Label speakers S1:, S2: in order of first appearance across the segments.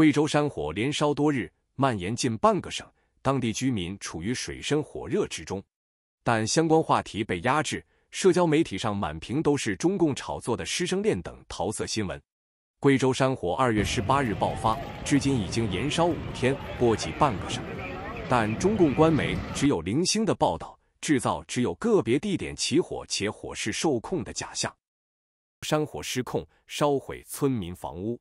S1: 贵州山火连烧多日，蔓延近半个省，当地居民处于水深火热之中，但相关话题被压制，社交媒体上满屏都是中共炒作的师生恋等桃色新闻。贵州山火二月十八日爆发，至今已经延烧五天，波及半个省，但中共官媒只有零星的报道，制造只有个别地点起火且火势受控的假象。山火失控，烧毁村民房屋。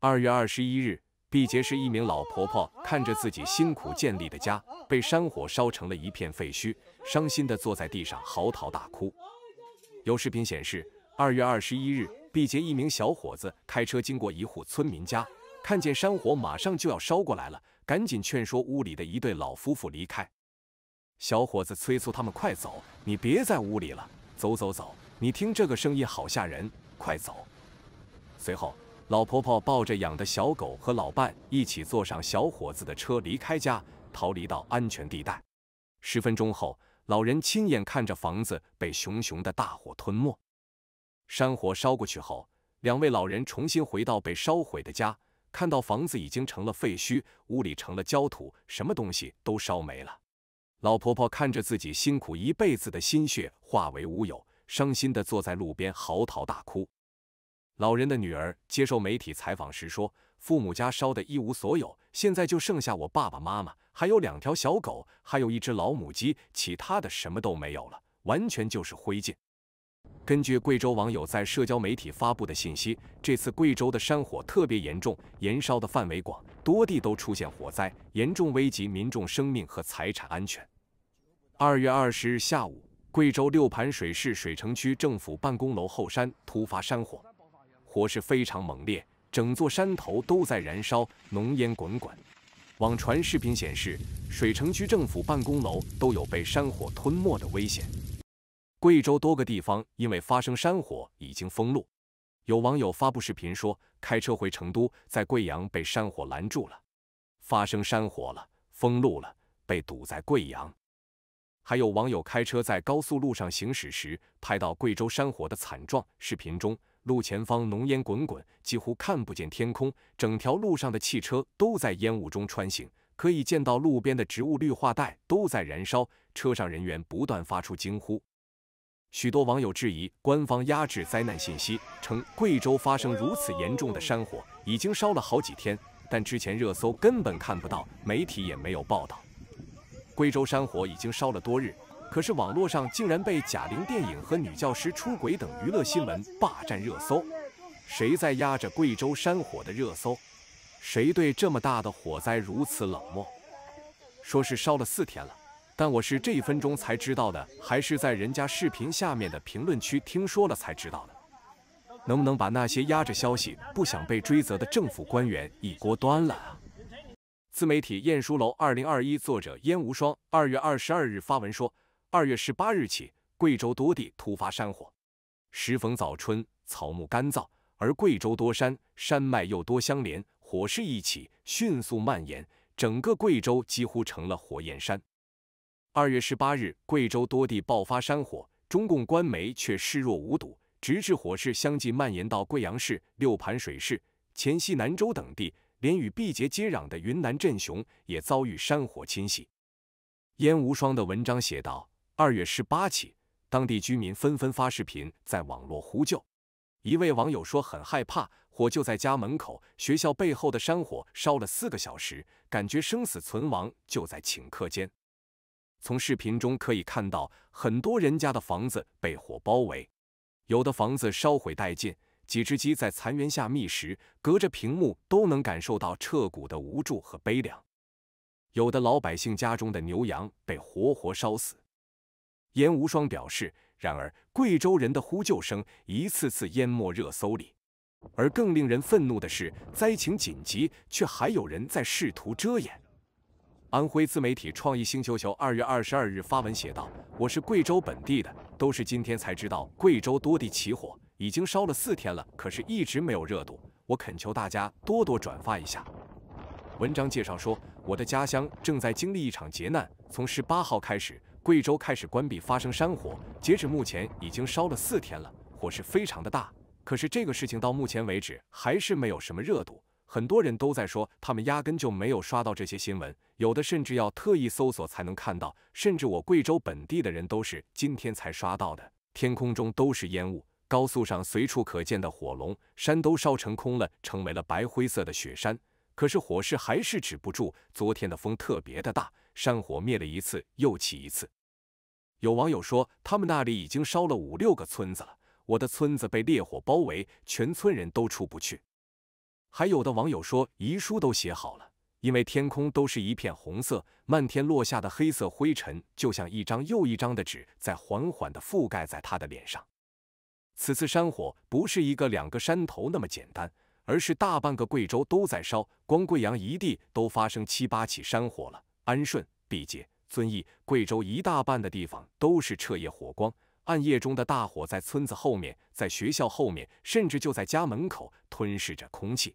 S1: 二月二十一日。毕节是一名老婆婆，看着自己辛苦建立的家被山火烧成了一片废墟，伤心的坐在地上嚎啕大哭。有视频显示，二月二十一日，毕节一名小伙子开车经过一户村民家，看见山火马上就要烧过来了，赶紧劝说屋里的一对老夫妇离开。小伙子催促他们快走：“你别在屋里了，走走走，你听这个声音好吓人，快走。”随后。老婆婆抱着养的小狗和老伴一起坐上小伙子的车，离开家，逃离到安全地带。十分钟后，老人亲眼看着房子被熊熊的大火吞没。山火烧过去后，两位老人重新回到被烧毁的家，看到房子已经成了废墟，屋里成了焦土，什么东西都烧没了。老婆婆看着自己辛苦一辈子的心血化为乌有，伤心地坐在路边嚎啕大哭。老人的女儿接受媒体采访时说：“父母家烧得一无所有，现在就剩下我爸爸妈妈，还有两条小狗，还有一只老母鸡，其他的什么都没有了，完全就是灰烬。”根据贵州网友在社交媒体发布的信息，这次贵州的山火特别严重，燃烧的范围广，多地都出现火灾，严重危及民众生命和财产安全。二月二十日下午，贵州六盘水市水城区政府办公楼后山突发山火。火势非常猛烈，整座山头都在燃烧，浓烟滚滚。网传视频显示，水城区政府办公楼都有被山火吞没的危险。贵州多个地方因为发生山火已经封路。有网友发布视频说，开车回成都，在贵阳被山火拦住了。发生山火了，封路了，被堵在贵阳。还有网友开车在高速路上行驶时，拍到贵州山火的惨状。视频中。路前方浓烟滚滚，几乎看不见天空，整条路上的汽车都在烟雾中穿行。可以见到路边的植物绿化带都在燃烧，车上人员不断发出惊呼。许多网友质疑官方压制灾难信息，称贵州发生如此严重的山火，已经烧了好几天，但之前热搜根本看不到，媒体也没有报道。贵州山火已经烧了多日。可是网络上竟然被贾玲电影和女教师出轨等娱乐新闻霸占热搜，谁在压着贵州山火的热搜？谁对这么大的火灾如此冷漠？说是烧了四天了，但我是这一分钟才知道的，还是在人家视频下面的评论区听说了才知道的？能不能把那些压着消息不想被追责的政府官员一锅端了啊？自媒体晏书楼二零二一作者燕无双二月二十二日发文说。二月十八日起，贵州多地突发山火，时逢早春，草木干燥，而贵州多山，山脉又多相连，火势一起迅速蔓延，整个贵州几乎成了火焰山。二月十八日，贵州多地爆发山火，中共官媒却视若无睹，直至火势相继蔓延到贵阳市、六盘水市、黔西南州等地，连与毕节接壤的云南镇雄也遭遇山火侵袭。燕无双的文章写道。二月十八起，当地居民纷纷发视频在网络呼救。一位网友说：“很害怕，火就在家门口，学校背后的山火烧了四个小时，感觉生死存亡就在顷刻间。”从视频中可以看到，很多人家的房子被火包围，有的房子烧毁殆尽，几只鸡在残垣下觅食，隔着屏幕都能感受到彻骨的无助和悲凉。有的老百姓家中的牛羊被活活烧死。严无双表示，然而贵州人的呼救声一次次淹没热搜里，而更令人愤怒的是，灾情紧急，却还有人在试图遮掩。安徽自媒体创意星球球二月二十二日发文写道：“我是贵州本地的，都是今天才知道贵州多地起火，已经烧了四天了，可是一直没有热度。我恳求大家多多转发一下。”文章介绍说：“我的家乡正在经历一场劫难，从十八号开始。”贵州开始关闭，发生山火，截止目前已经烧了四天了，火势非常的大。可是这个事情到目前为止还是没有什么热度，很多人都在说他们压根就没有刷到这些新闻，有的甚至要特意搜索才能看到，甚至我贵州本地的人都是今天才刷到的。天空中都是烟雾，高速上随处可见的火龙，山都烧成空了，成为了白灰色的雪山。可是火势还是止不住，昨天的风特别的大。山火灭了一次又起一次，有网友说他们那里已经烧了五六个村子了，我的村子被烈火包围，全村人都出不去。还有的网友说遗书都写好了，因为天空都是一片红色，漫天落下的黑色灰尘就像一张又一张的纸在缓缓地覆盖在他的脸上。此次山火不是一个两个山头那么简单，而是大半个贵州都在烧，光贵阳一地都发生七八起山火了。安顺、毕节、遵义、贵州一大半的地方都是彻夜火光，暗夜中的大火在村子后面，在学校后面，甚至就在家门口，吞噬着空气。